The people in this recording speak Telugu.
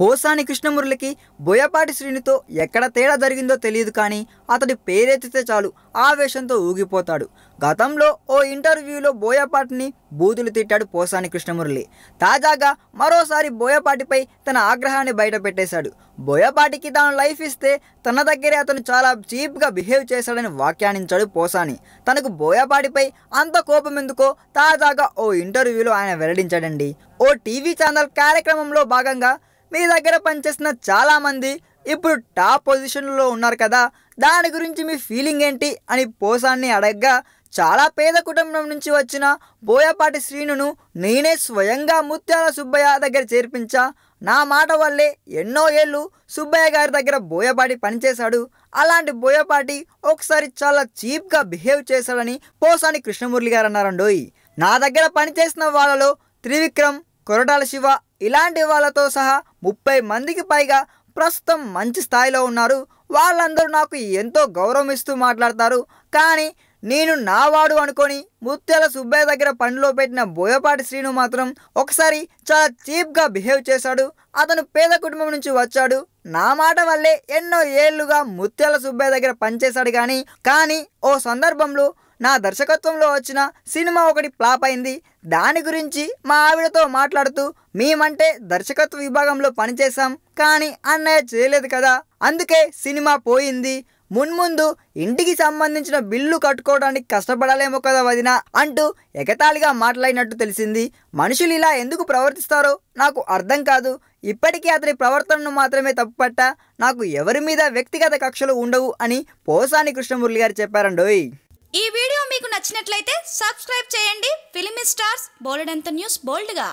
పోసాని కృష్ణమురళికి బోయపాటి శ్రీనితో ఎక్కడ తేడా జరిగిందో తెలియదు కానీ అతడి పేరెత్తితే చాలు ఆవేశంతో ఊగిపోతాడు గతంలో ఓ ఇంటర్వ్యూలో బోయపాటిని బూతులు తిట్టాడు పోసాని కృష్ణమురళి తాజాగా మరోసారి బోయపాటిపై తన ఆగ్రహాన్ని బయట బోయపాటికి తాను లైఫ్ ఇస్తే తన దగ్గరే అతను చాలా చీప్గా బిహేవ్ చేశాడని వ్యాఖ్యానించాడు పోసాని తనకు బోయపాటిపై అంత కోపం ఎందుకో తాజాగా ఓ ఇంటర్వ్యూలో ఆయన వెల్లడించాడండి ఓ టీవీ ఛానల్ కార్యక్రమంలో భాగంగా మీ దగ్గర పనిచేసిన చాలామంది ఇప్పుడు టాప్ పొజిషన్లో ఉన్నారు కదా దాని గురించి మీ ఫీలింగ్ ఏంటి అని పోసాన్ని అడగ్గా చాలా పేద కుటుంబం నుంచి వచ్చిన బోయపాటి శ్రీనును నేనే స్వయంగా ముత్యాల సుబ్బయ్య దగ్గర చేర్పించా నా మాట వల్లే ఎన్నో ఏళ్ళు సుబ్బయ్య గారి దగ్గర బోయపాటి పనిచేశాడు అలాంటి బోయపాటి ఒకసారి చాలా చీప్గా బిహేవ్ చేశాడని పోసాని కృష్ణమురళి గారు అన్నారండోయ్ నా దగ్గర పనిచేసిన వాళ్ళలో త్రివిక్రమ్ కొరటాల శివ ఇలాంటి వాళ్ళతో సహా ముప్పై మందికి పైగా ప్రస్తుతం మంచి స్థాయిలో ఉన్నారు వాళ్ళందరూ నాకు ఎంతో గౌరవం ఇస్తూ మాట్లాడతారు కానీ నేను నావాడు అనుకొని ముత్యాల సుబ్బయ్య దగ్గర పనిలో పెట్టిన బోయపాటి శ్రీను మాత్రం ఒకసారి చాలా చీప్గా బిహేవ్ చేశాడు అతను పేద కుటుంబం నుంచి వచ్చాడు నా మాట వల్లే ఎన్నో ఏళ్లుగా ముత్యాల సుబ్బయ్య దగ్గర పనిచేశాడు కానీ కానీ ఓ సందర్భంలో నా దర్శకత్వంలో వచ్చిన సినిమా ఒకటి ఫ్లాప్ అయింది దాని గురించి మా ఆవిడతో మాట్లాడుతూ మేమంటే దర్శకత్వ విభాగంలో పనిచేశాం కానీ అన్నయ్య చేయలేదు కదా అందుకే సినిమా పోయింది మున్ముందు ఇంటికి సంబంధించిన బిల్లు కట్టుకోవడానికి కష్టపడాలేమో కదా వదిన అంటూ ఎగతాళిగా మాట్లాడినట్టు తెలిసింది మనుషులు ఇలా ఎందుకు ప్రవర్తిస్తారో నాకు అర్థం కాదు ఇప్పటికీ అతని ప్రవర్తనను మాత్రమే తప్పుపట్ట నాకు ఎవరి మీద వ్యక్తిగత కక్షలు ఉండవు అని పోసాని కృష్ణమురళి గారు చెప్పారండోయ్ ఈ వీడియో మీకు నచ్చినట్లయితే సబ్స్క్రైబ్ చేయండి ఫిలిమి స్టార్స్ బోల్డ్ అంత న్యూస్ బోల్డ్గా